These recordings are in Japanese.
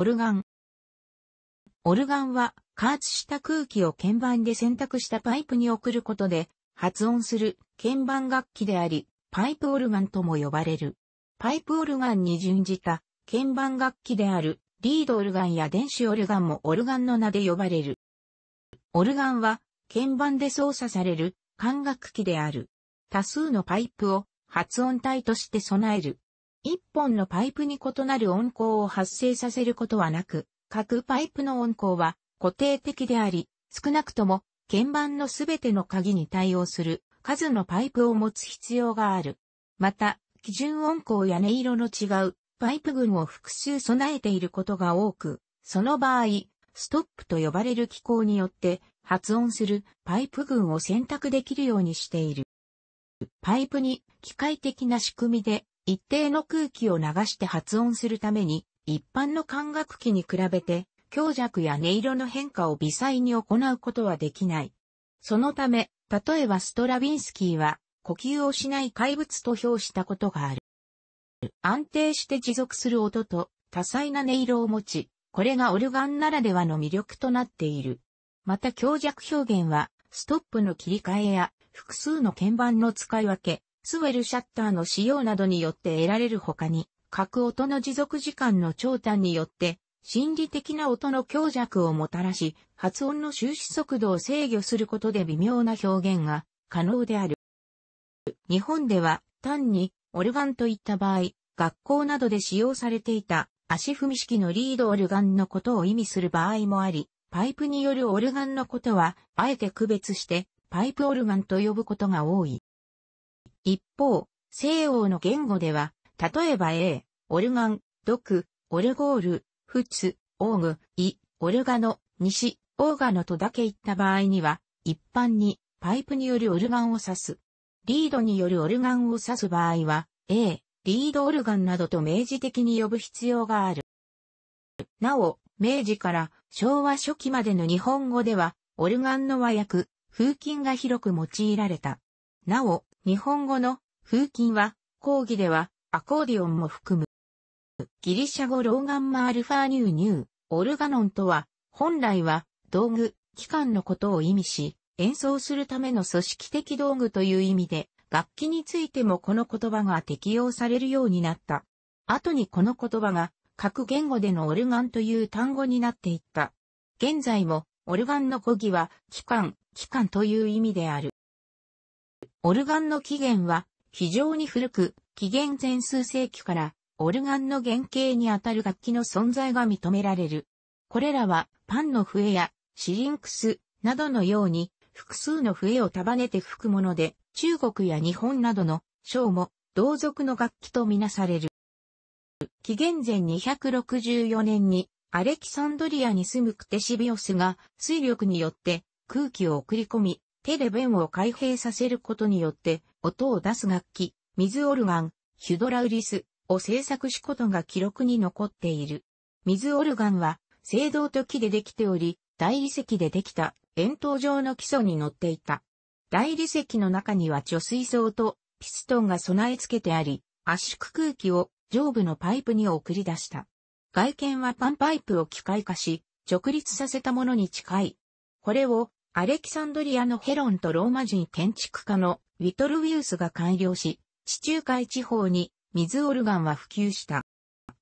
オルガン。オルガンは、加圧した空気を鍵盤で選択したパイプに送ることで、発音する鍵盤楽器であり、パイプオルガンとも呼ばれる。パイプオルガンに準じた鍵盤楽器であるリードオルガンや電子オルガンもオルガンの名で呼ばれる。オルガンは鍵盤で操作される管楽器である。多数のパイプを発音体として備える一本のパイプに異なる音高を発生させることはなく、各パイプの音高は固定的であり、少なくとも鍵盤のすべての鍵に対応する数のパイプを持つ必要がある。また、基準音高や音色の違うパイプ群を複数備えていることが多く、その場合、ストップと呼ばれる機構によって発音するパイプ群を選択できるようにしている。パイプに機械的な仕組みで一定の空気を流して発音するために、一般の管楽器に比べて、強弱や音色の変化を微細に行うことはできない。そのため、例えばストラビンスキーは、呼吸をしない怪物と評したことがある。安定して持続する音と多彩な音色を持ち、これがオルガンならではの魅力となっている。また強弱表現は、ストップの切り替えや複数の鍵盤の使い分け、スウェルシャッターの使用などによって得られる他に、各音の持続時間の長短によって、心理的な音の強弱をもたらし、発音の終止速度を制御することで微妙な表現が可能である。日本では単にオルガンといった場合、学校などで使用されていた足踏み式のリードオルガンのことを意味する場合もあり、パイプによるオルガンのことは、あえて区別して、パイプオルガンと呼ぶことが多い。一方、西欧の言語では、例えば A、オルガン、毒、オルゴール、フツ、オーグ、イ、オルガノ、西、オーガノとだけ言った場合には、一般にパイプによるオルガンを指す。リードによるオルガンを指す場合は、A、リードオルガンなどと明示的に呼ぶ必要がある。なお、明治から昭和初期までの日本語では、オルガンの和訳、風琴が広く用いられた。なお、日本語の風琴は、講義ではアコーディオンも含む。ギリシャ語ローガンマアルファニューニュー、オルガノンとは、本来は道具、機関のことを意味し、演奏するための組織的道具という意味で、楽器についてもこの言葉が適用されるようになった。後にこの言葉が各言語でのオルガンという単語になっていった。現在もオルガンの語義は機関、機関という意味である。オルガンの起源は非常に古く、紀元前数世紀からオルガンの原型にあたる楽器の存在が認められる。これらはパンの笛やシリンクスなどのように複数の笛を束ねて吹くもので、中国や日本などの章も同族の楽器とみなされる。紀元前264年にアレキサンドリアに住むクテシビオスが水力によって空気を送り込み、手で弁を開閉させることによって音を出す楽器、水オルガン、ヒュドラウリスを制作しことが記録に残っている。水オルガンは、青銅と木でできており、大理石でできた円筒状の基礎に乗っていた。大理石の中には貯水槽とピストンが備え付けてあり、圧縮空気を上部のパイプに送り出した。外見はパンパイプを機械化し、直立させたものに近い。これをアレキサンドリアのヘロンとローマ人建築家のウィトルウィウスが完了し、地中海地方に水オルガンは普及した。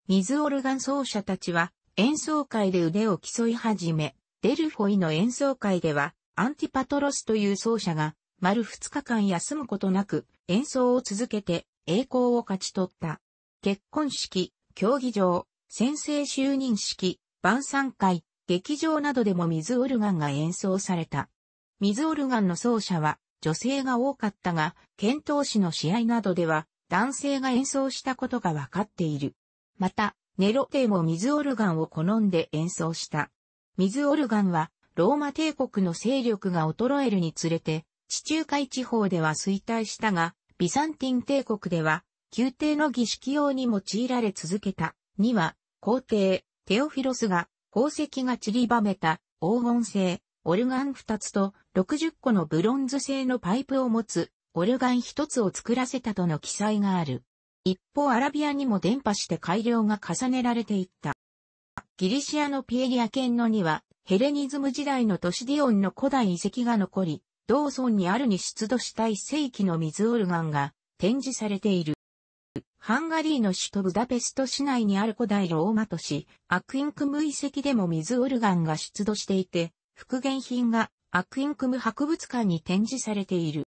水オルガン奏者たちは演奏会で腕を競い始め、デルフォイの演奏会ではアンティパトロスという奏者が丸2日間休むことなく演奏を続けて栄光を勝ち取った。結婚式、競技場、先生就任式、晩餐会、劇場などでも水オルガンが演奏された。水オルガンの奏者は女性が多かったが、剣闘士の試合などでは男性が演奏したことが分かっている。また、ネロ帝も水オルガンを好んで演奏した。水オルガンはローマ帝国の勢力が衰えるにつれて、地中海地方では衰退したが、ビサンティン帝国では、宮廷の儀式用に用いられ続けた。には、皇帝、テオフィロスが宝石が散りばめた黄金製、オルガン2つと60個のブロンズ製のパイプを持つオルガン1つを作らせたとの記載がある。一方アラビアにも伝播して改良が重ねられていった。ギリシアのピエリア県のにはヘレニズム時代の都市ディオンの古代遺跡が残り、同村にあるに出土した1世紀の水オルガンが展示されている。ハンガリーの首都ブダペスト市内にある古代ローマ都市、アクインクム遺跡でも水オルガンが出土していて、復元品がアクインクム博物館に展示されている。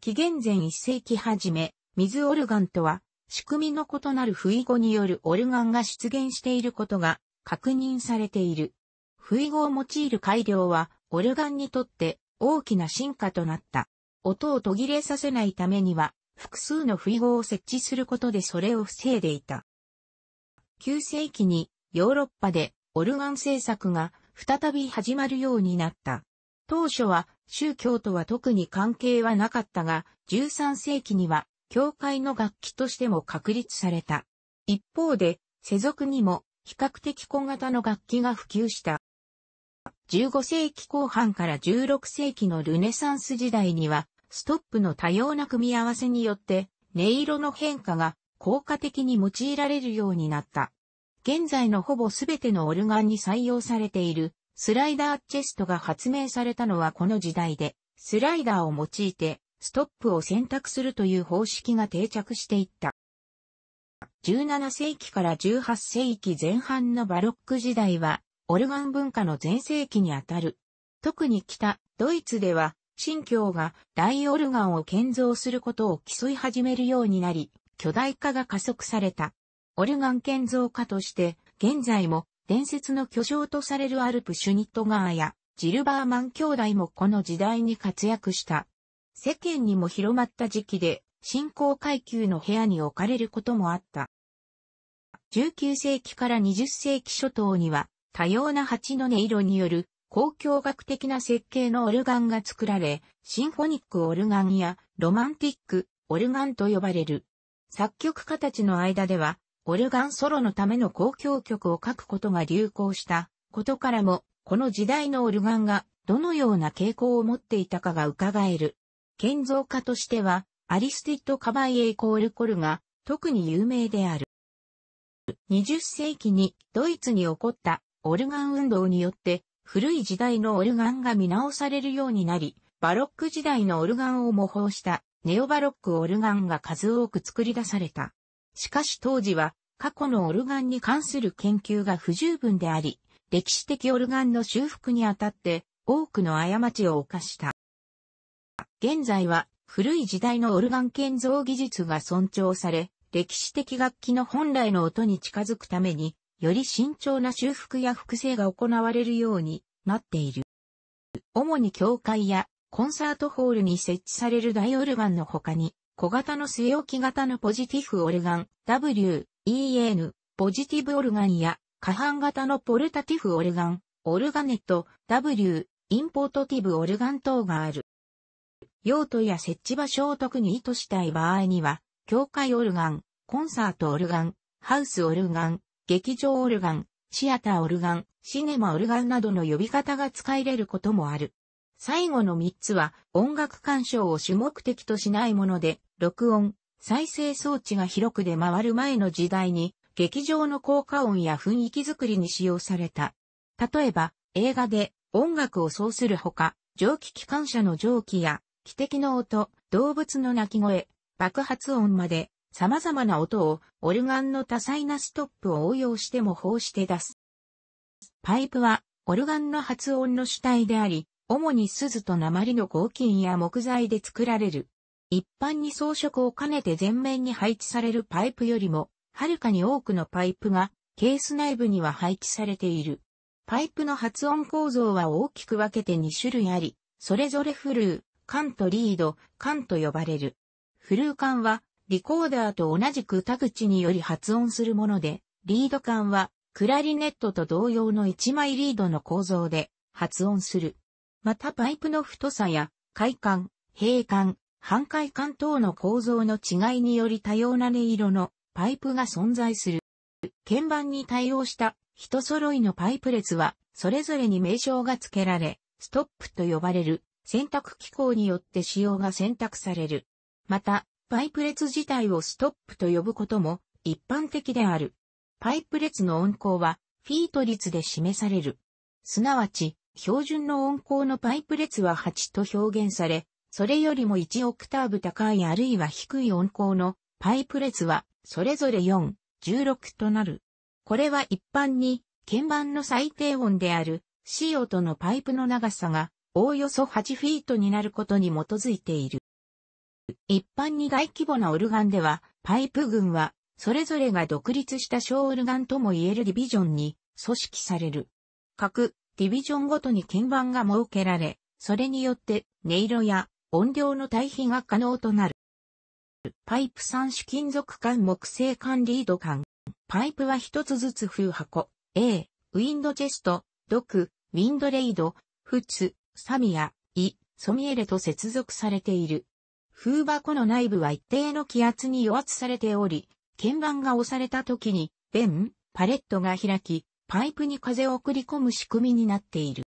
紀元前1世紀初め、水オルガンとは、仕組みの異なる不意語によるオルガンが出現していることが確認されている。不意語を用いる改良は、オルガンにとって大きな進化となった。音を途切れさせないためには、複数の不意語を設置することでそれを防いでいた。9世紀にヨーロッパでオルガン製作が再び始まるようになった。当初は宗教とは特に関係はなかったが、13世紀には教会の楽器としても確立された。一方で、世俗にも比較的小型の楽器が普及した。15世紀後半から16世紀のルネサンス時代には、ストップの多様な組み合わせによって音色の変化が効果的に用いられるようになった。現在のほぼすべてのオルガンに採用されているスライダーチェストが発明されたのはこの時代で、スライダーを用いてストップを選択するという方式が定着していった。17世紀から18世紀前半のバロック時代は、オルガン文化の全盛期にあたる。特に北、ドイツでは、新教が大オルガンを建造することを競い始めるようになり、巨大化が加速された。オルガン建造家として、現在も伝説の巨匠とされるアルプ・シュニットガーやジルバーマン兄弟もこの時代に活躍した。世間にも広まった時期で、新興階級の部屋に置かれることもあった。19世紀から20世紀初頭には、多様な蜂の音色による公共学的な設計のオルガンが作られ、シンフォニックオルガンやロマンティックオルガンと呼ばれる。作曲家たちの間では、オルガンソロのための公共曲を書くことが流行したことからも、この時代のオルガンがどのような傾向を持っていたかが伺える。建造家としては、アリスティッド・カバイエイ・コール・コルが特に有名である。20世紀にドイツに起こったオルガン運動によって古い時代のオルガンが見直されるようになり、バロック時代のオルガンを模倣したネオバロックオルガンが数多く作り出された。しかし当時は過去のオルガンに関する研究が不十分であり、歴史的オルガンの修復にあたって多くの過ちを犯した。現在は古い時代のオルガン建造技術が尊重され、歴史的楽器の本来の音に近づくためにより慎重な修復や複製が行われるようになっている。主に教会やコンサートホールに設置される大オルガンの他に、小型の据え置き型のポジティフオルガン、WEN、ポジティブオルガンや、下半型のポルタティフオルガン、オルガネット、W、インポートティブオルガン等がある。用途や設置場所を特に意図したい場合には、教会オルガン、コンサートオルガン、ハウスオルガン、劇場オルガン、シアターオルガン、シネマオルガンなどの呼び方が使いれることもある。最後の3つは音楽鑑賞を主目的としないもので、録音、再生装置が広く出回る前の時代に、劇場の効果音や雰囲気づくりに使用された。例えば、映画で音楽をそうするほか、蒸気機関車の蒸気や、汽笛の音、動物の鳴き声、爆発音まで、様々な音をオルガンの多彩なストップを応用して模倣して出す。パイプはオルガンの発音の主体であり、主に鈴と鉛の合金や木材で作られる。一般に装飾を兼ねて全面に配置されるパイプよりも、はるかに多くのパイプがケース内部には配置されている。パイプの発音構造は大きく分けて2種類あり、それぞれフルー、缶とリード、缶と呼ばれる。フルー缶はリコーダーと同じく田口により発音するもので、リード管はクラリネットと同様の1枚リードの構造で発音する。またパイプの太さや、快管、閉管、半開管等の構造の違いにより多様な音色のパイプが存在する。鍵盤に対応した人揃いのパイプ列は、それぞれに名称が付けられ、ストップと呼ばれる選択機構によって使用が選択される。また、パイプ列自体をストップと呼ぶことも一般的である。パイプ列の音高はフィート率で示される。すなわち、標準の音高のパイプ列は8と表現され、それよりも1オクターブ高いあるいは低い音高のパイプ列はそれぞれ4、16となる。これは一般に鍵盤の最低音である C 音のパイプの長さがおおよそ8フィートになることに基づいている。一般に大規模なオルガンでは、パイプ群は、それぞれが独立した小オルガンとも言えるディビジョンに組織される。各ディビジョンごとに鍵盤が設けられ、それによって音色や音量の対比が可能となる。パイプ3種金属管木製管リード管。パイプは一つずつ風箱。A、ウィンドチェスト、ドク、ウィンドレイド、フツ、サミア、イ、ソミエレと接続されている。風箱の内部は一定の気圧に与圧されており、鍵盤が押された時に、弁、パレットが開き、パイプに風を送り込む仕組みになっている。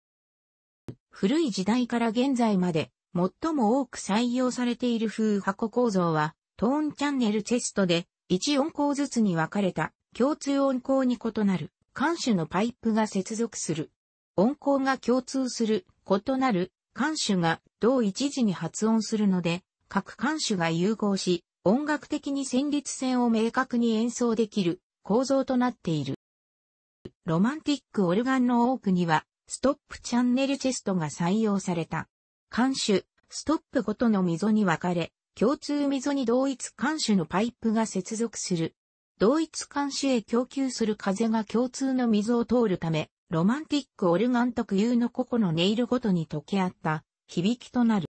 古い時代から現在まで、最も多く採用されている風箱構造は、トーンチャンネルチェストで、1音項ずつに分かれた、共通音項に異なる、監視のパイプが接続する。音項が共通する、異なる、監視が同一時に発音するので、各艦種が融合し、音楽的に旋律線を明確に演奏できる構造となっている。ロマンティックオルガンの多くには、ストップチャンネルチェストが採用された。艦種、ストップごとの溝に分かれ、共通溝に同一艦種のパイプが接続する。同一艦種へ供給する風が共通の溝を通るため、ロマンティックオルガン特有の個々の音色ごとに溶け合った響きとなる。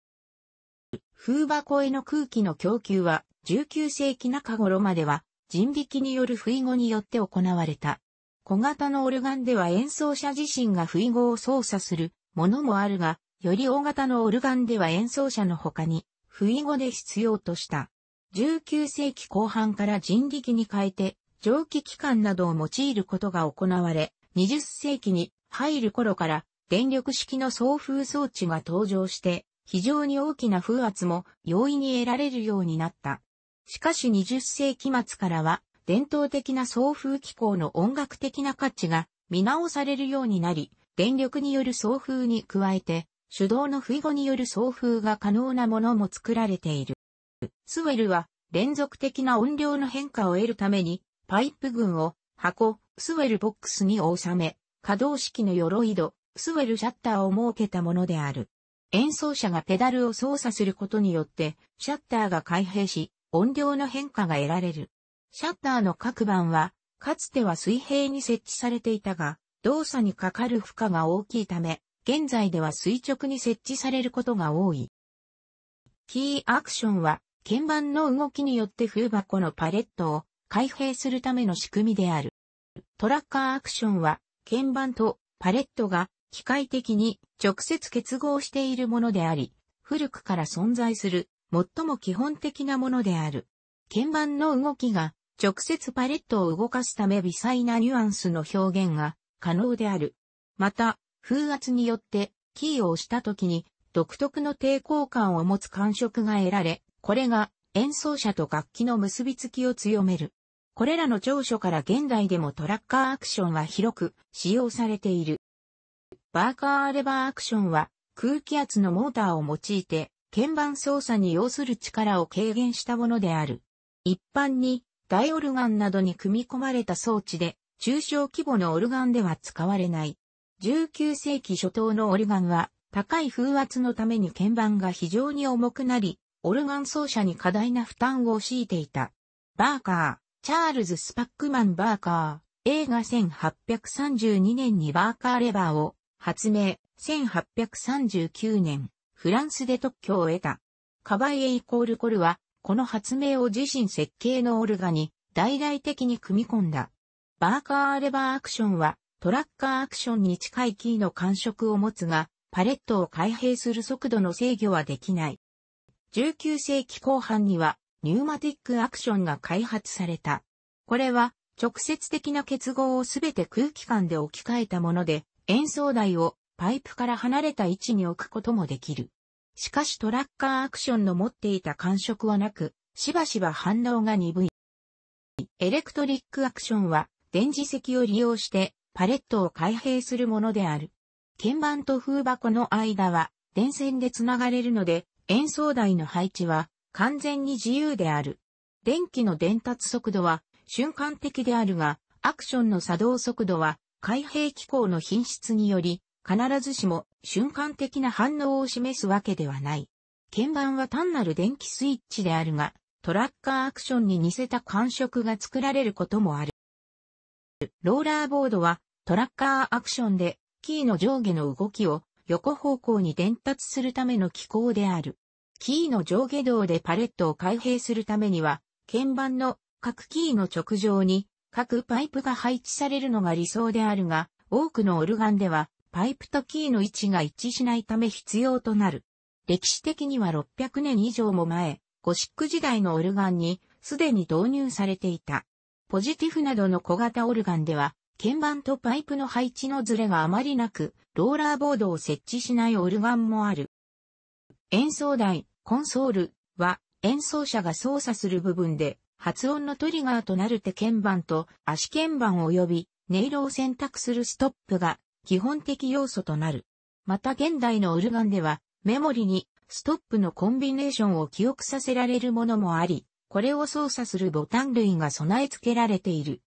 風箱への空気の供給は19世紀中頃までは人力による不意語によって行われた。小型のオルガンでは演奏者自身が不意語を操作するものもあるが、より大型のオルガンでは演奏者の他に不意語で必要とした。19世紀後半から人力に変えて蒸気機関などを用いることが行われ、20世紀に入る頃から電力式の送風装置が登場して非常に大きな風圧も容易に得られるようになった。しかし20世紀末からは、伝統的な送風機構の音楽的な価値が見直されるようになり、電力による送風に加えて、手動の不意後による送風が可能なものも作られている。スウェルは連続的な音量の変化を得るために、パイプ群を箱、スウェルボックスに収め、可動式の鎧戸、スウェルシャッターを設けたものである。演奏者がペダルを操作することによって、シャッターが開閉し、音量の変化が得られる。シャッターの各板は、かつては水平に設置されていたが、動作にかかる負荷が大きいため、現在では垂直に設置されることが多い。キーアクションは、鍵盤の動きによって風箱のパレットを開閉するための仕組みである。トラッカーアクションは、鍵盤とパレットが機械的に直接結合しているものであり、古くから存在する最も基本的なものである。鍵盤の動きが直接パレットを動かすため微細なニュアンスの表現が可能である。また、風圧によってキーを押した時に独特の抵抗感を持つ感触が得られ、これが演奏者と楽器の結びつきを強める。これらの長所から現代でもトラッカーアクションは広く使用されている。バーカーレバーアクションは空気圧のモーターを用いて鍵盤操作に要する力を軽減したものである。一般に大オルガンなどに組み込まれた装置で中小規模のオルガンでは使われない。19世紀初頭のオルガンは高い風圧のために鍵盤が非常に重くなり、オルガン奏者に過大な負担を強いていた。バーカー、チャールズ・スパックマン・バーカー、映画1832年にバーカーレバーを発明、1839年、フランスで特許を得た。カバイエイコールコルは、この発明を自身設計のオルガに、大々的に組み込んだ。バーカーレバーアクションは、トラッカーアクションに近いキーの感触を持つが、パレットを開閉する速度の制御はできない。19世紀後半には、ニューマティックアクションが開発された。これは、直接的な結合をすべて空気感で置き換えたもので、演奏台をパイプから離れた位置に置くこともできる。しかしトラッカーアクションの持っていた感触はなく、しばしば反応が鈍い。エレクトリックアクションは電磁石を利用してパレットを開閉するものである。鍵盤と風箱の間は電線でつながれるので演奏台の配置は完全に自由である。電気の伝達速度は瞬間的であるが、アクションの作動速度は開閉機構の品質により、必ずしも瞬間的な反応を示すわけではない。鍵盤は単なる電気スイッチであるが、トラッカーアクションに似せた感触が作られることもある。ローラーボードはトラッカーアクションでキーの上下の動きを横方向に伝達するための機構である。キーの上下動でパレットを開閉するためには、鍵盤の各キーの直上に各パイプが配置されるのが理想であるが、多くのオルガンでは、パイプとキーの位置が一致しないため必要となる。歴史的には600年以上も前、ゴシック時代のオルガンに、すでに導入されていた。ポジティフなどの小型オルガンでは、鍵盤とパイプの配置のズレがあまりなく、ローラーボードを設置しないオルガンもある。演奏台、コンソールは演奏者が操作する部分で発音のトリガーとなる手鍵盤と足鍵盤及び音色を選択するストップが基本的要素となる。また現代のオルガンではメモリにストップのコンビネーションを記憶させられるものもあり、これを操作するボタン類が備え付けられている。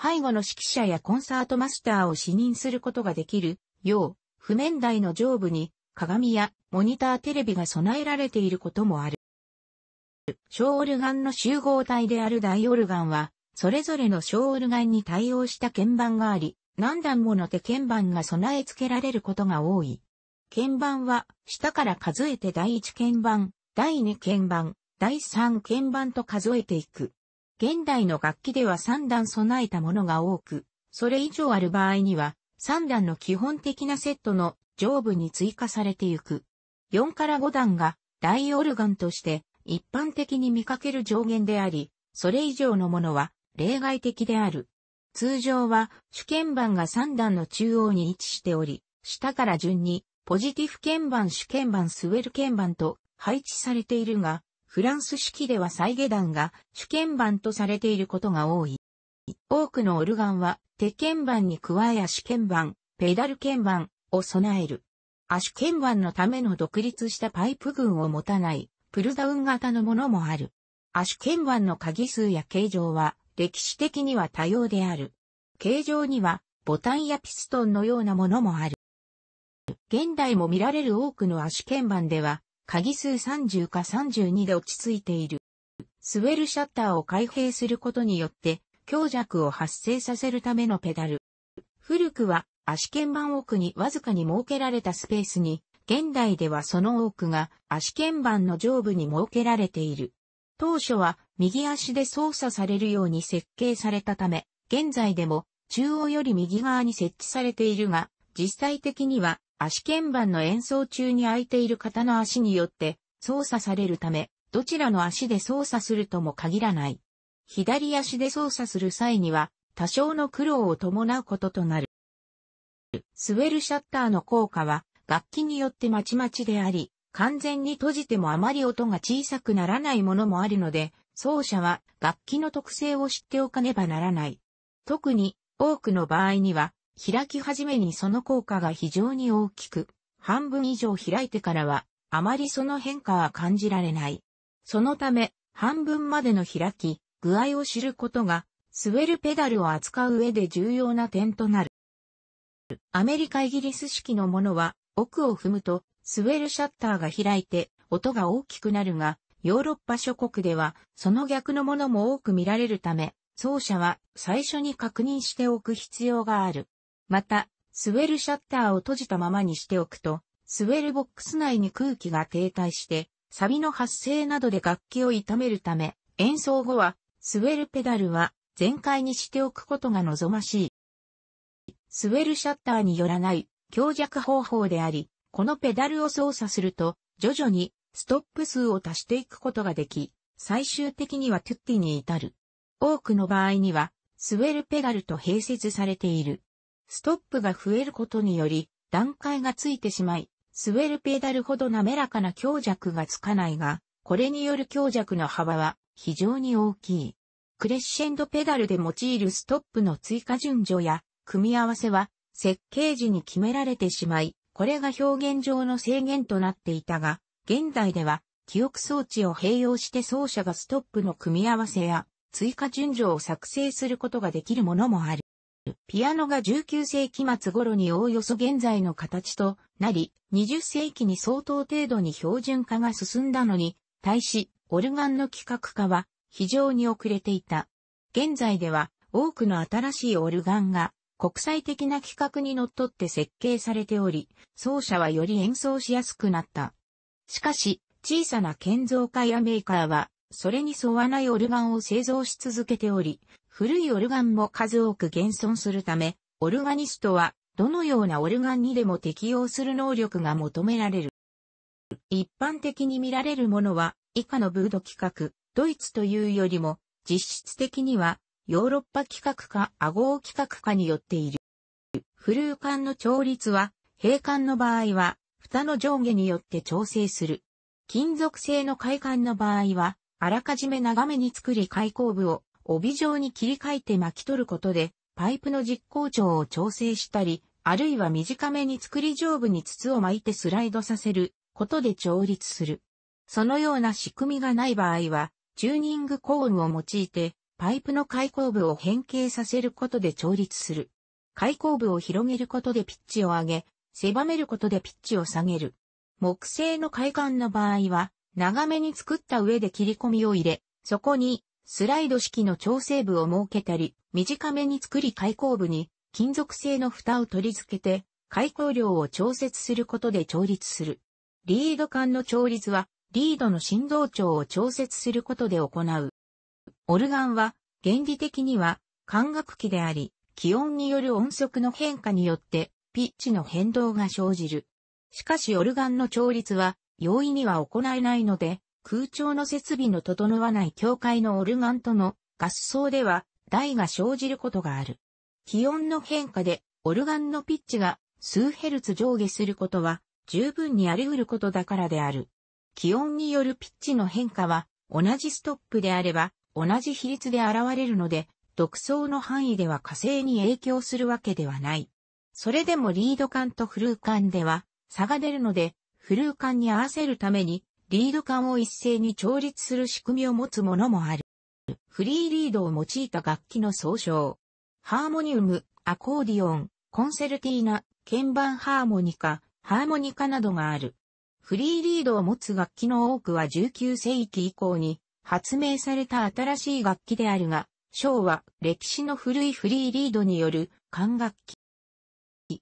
背後の指揮者やコンサートマスターを視認することができるよう、譜面台の上部に鏡やモニターテレビが備えられていることもある。小オルガンの集合体である大オルガンは、それぞれの小オルガンに対応した鍵盤があり、何段もの手鍵盤が備え付けられることが多い。鍵盤は、下から数えて第1鍵盤、第2鍵盤、第3鍵盤と数えていく。現代の楽器では3段備えたものが多く、それ以上ある場合には、3段の基本的なセットの上部に追加されていく。4から5段が大オルガンとして一般的に見かける上限であり、それ以上のものは例外的である。通常は主鍵盤が3段の中央に位置しており、下から順にポジティブ鍵盤主鍵盤スウェル鍵盤と配置されているが、フランス式では再下段が主鍵盤とされていることが多い。多くのオルガンは手鍵盤に加え足鍵盤、ペダル鍵盤を備える。足鍵盤のための独立したパイプ群を持たないプルダウン型のものもある。足鍵盤の鍵数や形状は歴史的には多様である。形状にはボタンやピストンのようなものもある。現代も見られる多くの足鍵盤では、鍵数30か32で落ち着いている。スウェルシャッターを開閉することによって、強弱を発生させるためのペダル。古くは足鍵盤奥にわずかに設けられたスペースに現代ではその多くが足鍵盤の上部に設けられている。当初は右足で操作されるように設計されたため、現在でも中央より右側に設置されているが、実際的には足鍵盤の演奏中に空いている方の足によって操作されるため、どちらの足で操作するとも限らない。左足で操作する際には多少の苦労を伴うこととなる。スウェルシャッターの効果は楽器によってまちまちであり、完全に閉じてもあまり音が小さくならないものもあるので、奏者は楽器の特性を知っておかねばならない。特に多くの場合には、開き始めにその効果が非常に大きく、半分以上開いてからは、あまりその変化は感じられない。そのため、半分までの開き、具合を知ることが、スウェルペダルを扱う上で重要な点となる。アメリカイギリス式のものは、奥を踏むと、スウェルシャッターが開いて、音が大きくなるが、ヨーロッパ諸国では、その逆のものも多く見られるため、奏者は最初に確認しておく必要がある。また、スウェルシャッターを閉じたままにしておくと、スウェルボックス内に空気が停滞して、サビの発生などで楽器を痛めるため、演奏後は、スウェルペダルは全開にしておくことが望ましい。スウェルシャッターによらない強弱方法であり、このペダルを操作すると、徐々にストップ数を足していくことができ、最終的にはトゥッティに至る。多くの場合には、スウェルペダルと併設されている。ストップが増えることにより、段階がついてしまい、スウェルペダルほど滑らかな強弱がつかないが、これによる強弱の幅は非常に大きい。クレッシェンドペダルで用いるストップの追加順序や組み合わせは設計時に決められてしまい、これが表現上の制限となっていたが、現代では記憶装置を併用して奏者がストップの組み合わせや追加順序を作成することができるものもある。ピアノが19世紀末頃におおよそ現在の形となり、20世紀に相当程度に標準化が進んだのに、対し、オルガンの規格化は非常に遅れていた。現在では多くの新しいオルガンが国際的な規格にのっとって設計されており、奏者はより演奏しやすくなった。しかし、小さな建造家やメーカーは、それに沿わないオルガンを製造し続けており、古いオルガンも数多く現存するため、オルガニストは、どのようなオルガンにでも適応する能力が求められる。一般的に見られるものは、以下のブード規格、ドイツというよりも、実質的には、ヨーロッパ規格化、アゴー規格化によっている。フルー管の調律は、閉管の場合は、蓋の上下によって調整する。金属製の開管の場合は、あらかじめ長めに作り開口部を帯状に切り替えて巻き取ることで、パイプの実行長を調整したり、あるいは短めに作り上部に筒を巻いてスライドさせることで調律する。そのような仕組みがない場合は、チューニングコーンを用いてパイプの開口部を変形させることで調律する。開口部を広げることでピッチを上げ、狭めることでピッチを下げる。木製の開管の場合は、長めに作った上で切り込みを入れ、そこにスライド式の調整部を設けたり、短めに作り開口部に金属製の蓋を取り付けて、開口量を調節することで調律する。リード管の調律は、リードの振動調を調節することで行う。オルガンは、原理的には、管楽器であり、気温による音速の変化によって、ピッチの変動が生じる。しかしオルガンの調律は、容易には行えないので、空調の設備の整わない境界のオルガンとの合奏では、台が生じることがある。気温の変化で、オルガンのピッチが数ヘルツ上下することは、十分にあり得ることだからである。気温によるピッチの変化は、同じストップであれば、同じ比率で現れるので、独走の範囲では火星に影響するわけではない。それでもリード管とフルー管では差が出るので、フルー管に合わせるために、リード管を一斉に調律する仕組みを持つものもある。フリーリードを用いた楽器の総称。ハーモニウム、アコーディオン、コンセルティーナ、鍵盤ハーモニカ、ハーモニカなどがある。フリーリードを持つ楽器の多くは19世紀以降に発明された新しい楽器であるが、章は歴史の古いフリーリードによる管楽器。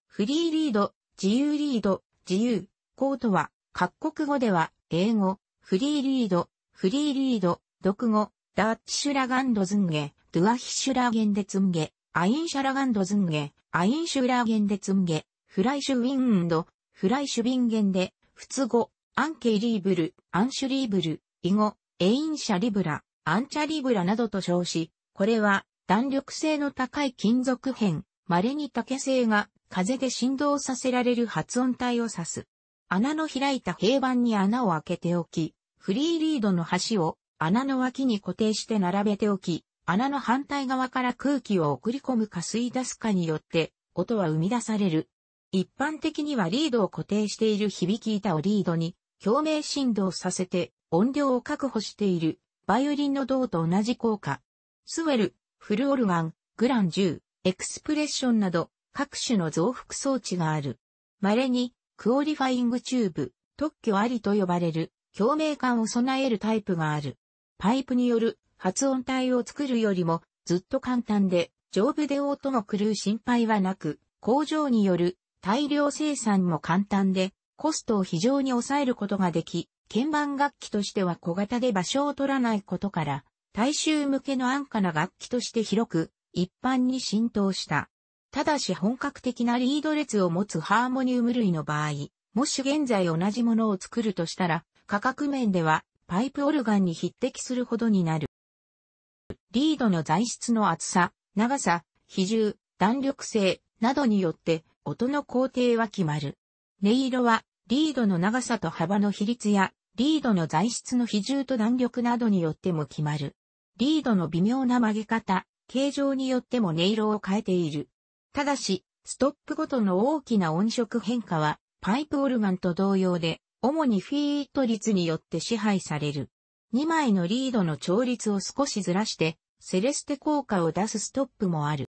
フリーリード、自由リード、自由、コートは、各国語では、英語、フリーリード、フリーリード、独語、ダーチシュラガンドズンゲ、ドゥアヒシュラゲンデツンゲ、アインシャラガンドズンゲ、アインシュラゲンデツンゲ、フライシュウィンド、フライシュビンゲンデ、ツ語、アンケイリーブル、アンシュリーブル、イ語、エインシャリブラ、アンチャリブラなどと称し、これは弾力性の高い金属片、稀に竹製が風で振動させられる発音体を指す。穴の開いた平板に穴を開けておき、フリーリードの端を穴の脇に固定して並べておき、穴の反対側から空気を送り込むか吸い出すかによって音は生み出される。一般的にはリードを固定している響き板をリードに共鳴振動させて音量を確保している、バイオリンの銅と同じ効果。スウェル、フルオルガン、グランュー、エクスプレッションなど、各種の増幅装置がある。稀に、クオリファイングチューブ、特許ありと呼ばれる、共鳴感を備えるタイプがある。パイプによる発音体を作るよりも、ずっと簡単で、丈夫で音も狂う心配はなく、工場による大量生産も簡単で、コストを非常に抑えることができ、鍵盤楽器としては小型で場所を取らないことから、大衆向けの安価な楽器として広く、一般に浸透した。ただし本格的なリード列を持つハーモニウム類の場合、もし現在同じものを作るとしたら、価格面ではパイプオルガンに匹敵するほどになる。リードの材質の厚さ、長さ、比重、弾力性などによって音の工程は決まる。音色はリードの長さと幅の比率やリードの材質の比重と弾力などによっても決まる。リードの微妙な曲げ方、形状によっても音色を変えている。ただし、ストップごとの大きな音色変化は、パイプオルガンと同様で、主にフィート率によって支配される。2枚のリードの調律を少しずらして、セレステ効果を出すストップもある。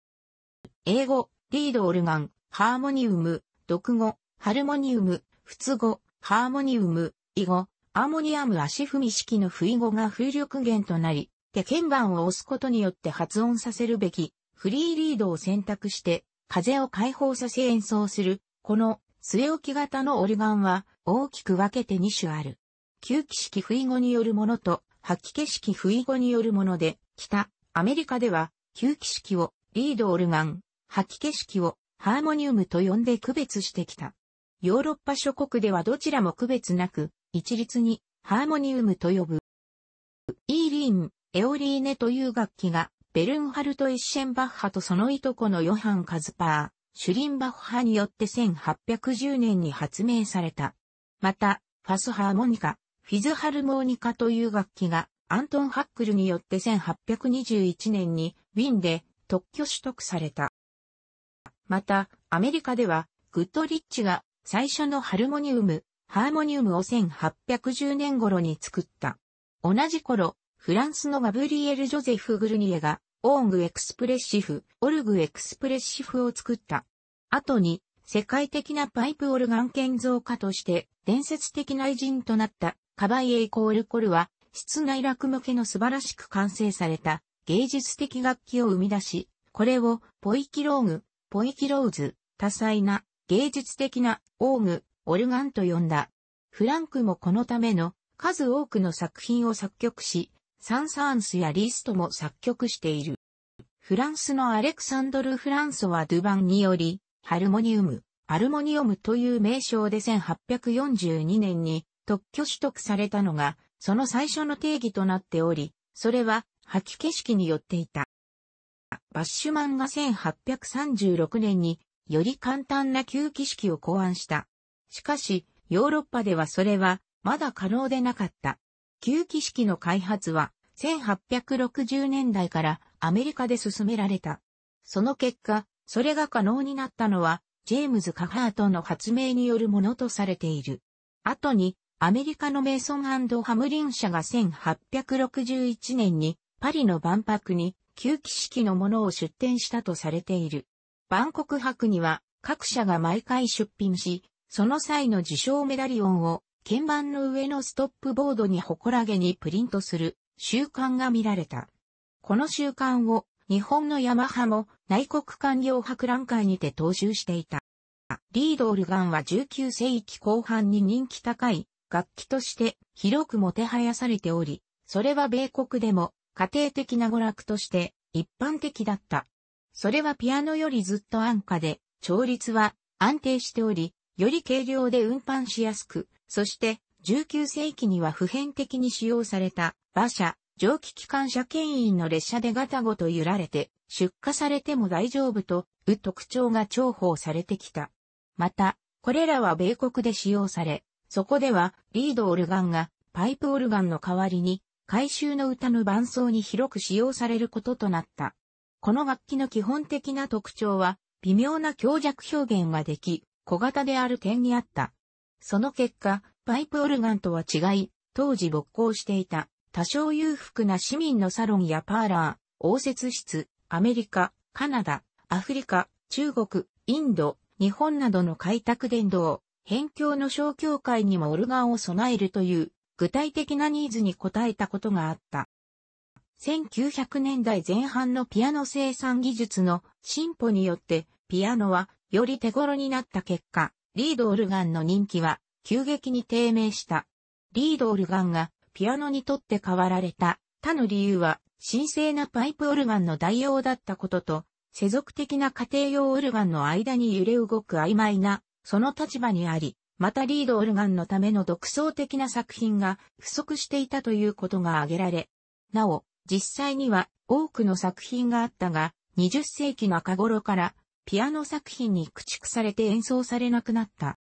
英語、リードオルガン、ハーモニウム、独語、ハルモニウム、仏語、ハーモニウム、異語、アンモニアム足踏み式の不意語が風力源となり、手鍵盤を押すことによって発音させるべき、フリーリードを選択して、風を解放させ演奏する、この末置き型のオルガンは大きく分けて2種ある。吸気式不意語によるものと吐き気式不意語によるもので、北、アメリカでは吸気式をリードオルガン、吐き気式をハーモニウムと呼んで区別してきた。ヨーロッパ諸国ではどちらも区別なく、一律にハーモニウムと呼ぶ。イーリン、エオリーネという楽器が、ベルンハルト・エッシェンバッハとそのいとこのヨハン・カズパー、シュリンバッハによって1810年に発明された。また、ファスハーモニカ、フィズハルモーニカという楽器が、アントン・ハックルによって1821年に、ウィンで特許取得された。また、アメリカでは、グッドリッチが最初のハルモニウム、ハーモニウムを1810年頃に作った。同じ頃、フランスのガブリエル・ジョゼフ・グルニエが、オーング・エクスプレッシフ、オルグ・エクスプレッシフを作った。後に、世界的なパイプオルガン建造家として、伝説的な偉人となった、カバイエイコールコルは、室内楽向けの素晴らしく完成された、芸術的楽器を生み出し、これを、ポイキローグ、ポイキローズ、多彩な、芸術的な、オーグ、オルガンと呼んだ。フランクもこのための数多くの作品を作曲し、サンサーンスやリストも作曲している。フランスのアレクサンドル・フランソワ・ドゥバンにより、ハルモニウム、アルモニウムという名称で1842年に特許取得されたのが、その最初の定義となっており、それは吐き景色によっていた。バッシュマンが1836年により簡単な旧景色を考案した。しかし、ヨーロッパではそれはまだ可能でなかった。旧機式の開発は1860年代からアメリカで進められた。その結果、それが可能になったのは、ジェームズ・カハートの発明によるものとされている。後に、アメリカのメイソンハムリン社が1861年にパリの万博に旧機式のものを出展したとされている。万国博には各社が毎回出品し、その際の自称メダリオンを鍵盤の上のストップボードに誇らげにプリントする習慣が見られた。この習慣を日本のヤマハも内国官僚博覧会にて踏襲していた。リードオルガンは19世紀後半に人気高い楽器として広くもてはやされており、それは米国でも家庭的な娯楽として一般的だった。それはピアノよりずっと安価で、調律は安定しており、より軽量で運搬しやすく、そして19世紀には普遍的に使用された馬車、蒸気機関車牽引の列車でガタゴと揺られて出荷されても大丈夫と、う特徴が重宝されてきた。また、これらは米国で使用され、そこではリードオルガンがパイプオルガンの代わりに回収の歌の伴奏に広く使用されることとなった。この楽器の基本的な特徴は微妙な強弱表現ができ、小型である点にあった。その結果、パイプオルガンとは違い、当時勃興していた、多少裕福な市民のサロンやパーラー、応接室、アメリカ、カナダ、アフリカ、中国、インド、日本などの開拓伝道、辺境の小教会にもオルガンを備えるという具体的なニーズに応えたことがあった。1900年代前半のピアノ生産技術の進歩によってピアノはより手頃になった結果、リードオルガンの人気は急激に低迷した。リードオルガンがピアノにとって代わられた他の理由は神聖なパイプオルガンの代用だったことと、世俗的な家庭用オルガンの間に揺れ動く曖昧な、その立場にあり、またリードオルガンのための独創的な作品が不足していたということが挙げられ、なお、実際には多くの作品があったが、20世紀中頃からピアノ作品に駆逐されて演奏されなくなった。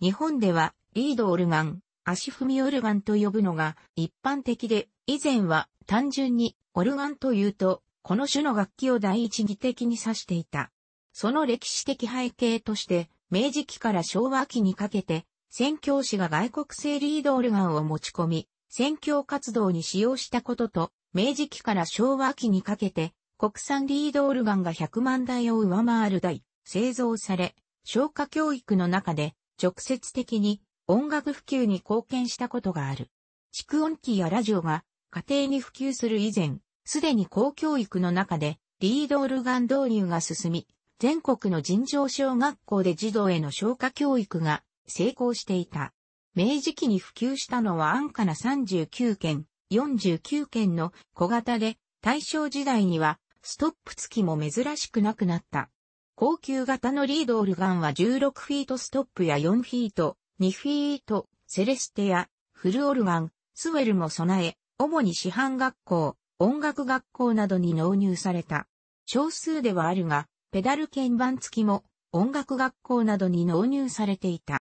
日本ではリードオルガン、足踏みオルガンと呼ぶのが一般的で、以前は単純にオルガンというと、この種の楽器を第一義的に指していた。その歴史的背景として、明治期から昭和期にかけて、宣教師が外国製リードオルガンを持ち込み、宣教活動に使用したことと、明治期から昭和期にかけて、国産リードオルガンが100万台を上回る台、製造され、消化教育の中で直接的に音楽普及に貢献したことがある。蓄音機やラジオが家庭に普及する以前、すでに公教育の中でリードオルガン導入が進み、全国の尋常小学校で児童への消化教育が成功していた。明治期に普及したのは安価な39件、49件の小型で、大正時代にはストップ付きも珍しくなくなった。高級型のリードオルガンは16フィートストップや4フィート、2フィート、セレステやフルオルガン、スウェルも備え、主に市販学校、音楽学校などに納入された。少数ではあるが、ペダル鍵盤付きも音楽学校などに納入されていた。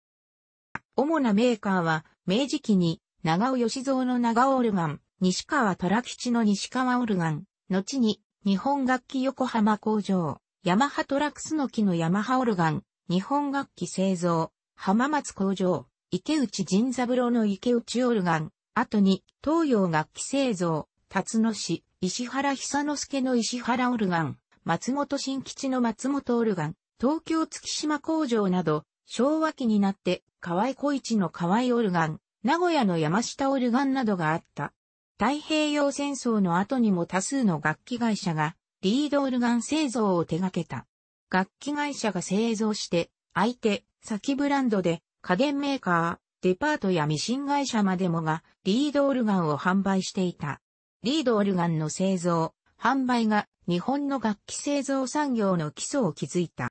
主なメーカーは、明治期に長尾義蔵の長オルガン、西川虎吉の西川オルガン、後に日本楽器横浜工場、ヤマハトラックスの木のヤマハオルガン、日本楽器製造、浜松工場、池内神三郎の池内オルガン、後に東洋楽器製造、辰野市、石原久之助の石原オルガン、松本新吉の松本オルガン、東京月島工場など、昭和期になって、河合小市の河合オルガン、名古屋の山下オルガンなどがあった。太平洋戦争の後にも多数の楽器会社がリードオルガン製造を手掛けた。楽器会社が製造して、相手、先ブランドで家電メーカー、デパートやミシン会社までもがリードオルガンを販売していた。リードオルガンの製造、販売が日本の楽器製造産業の基礎を築いた。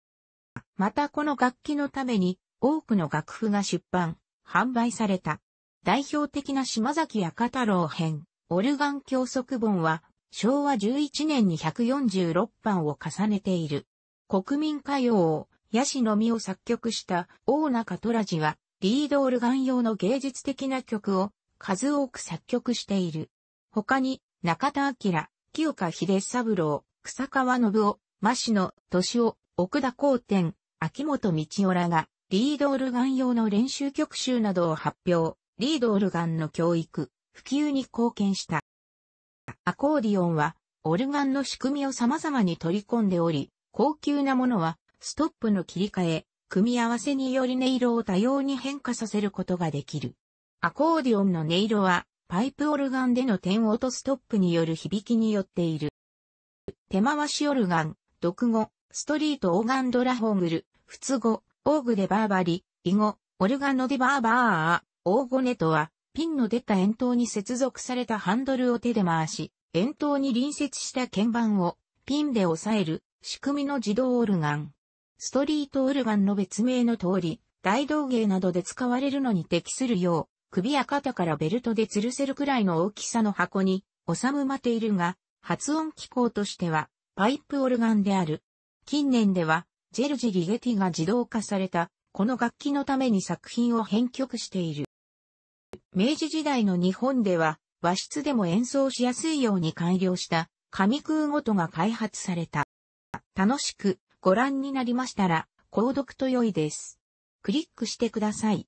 またこの楽器のために多くの楽譜が出版、販売された。代表的な島崎屋太郎編、オルガン教則本は昭和11年に146版を重ねている。国民歌謡、ヤシの実を作曲した大中虎ジはリードオルガン用の芸術的な曲を数多く作曲している。他に中田明、清香秀三郎、草川信夫、増野、敏夫、奥田光天、秋元道夫らがリードオルガン用の練習曲集などを発表、リードオルガンの教育、普及に貢献した。アコーディオンは、オルガンの仕組みを様々に取り込んでおり、高級なものは、ストップの切り替え、組み合わせにより音色を多様に変化させることができる。アコーディオンの音色は、パイプオルガンでの点音とストップによる響きによっている。手回しオルガン、独語、ストリートオーガンドラホーグル、仏語、オーグでバーバリ、イ語、オルガノデバーバー、オーゴネとは、ピンの出た円筒に接続されたハンドルを手で回し、円筒に隣接した鍵盤をピンで押さえる仕組みの自動オルガン。ストリートオルガンの別名の通り、大道芸などで使われるのに適するよう、首や肩からベルトで吊るせるくらいの大きさの箱に収まっているが、発音機構としてはパイプオルガンである。近年では、ジェルジ・ギゲティが自動化された、この楽器のために作品を編曲している。明治時代の日本では和室でも演奏しやすいように改良した紙空ごとが開発された。楽しくご覧になりましたら購読と良いです。クリックしてください。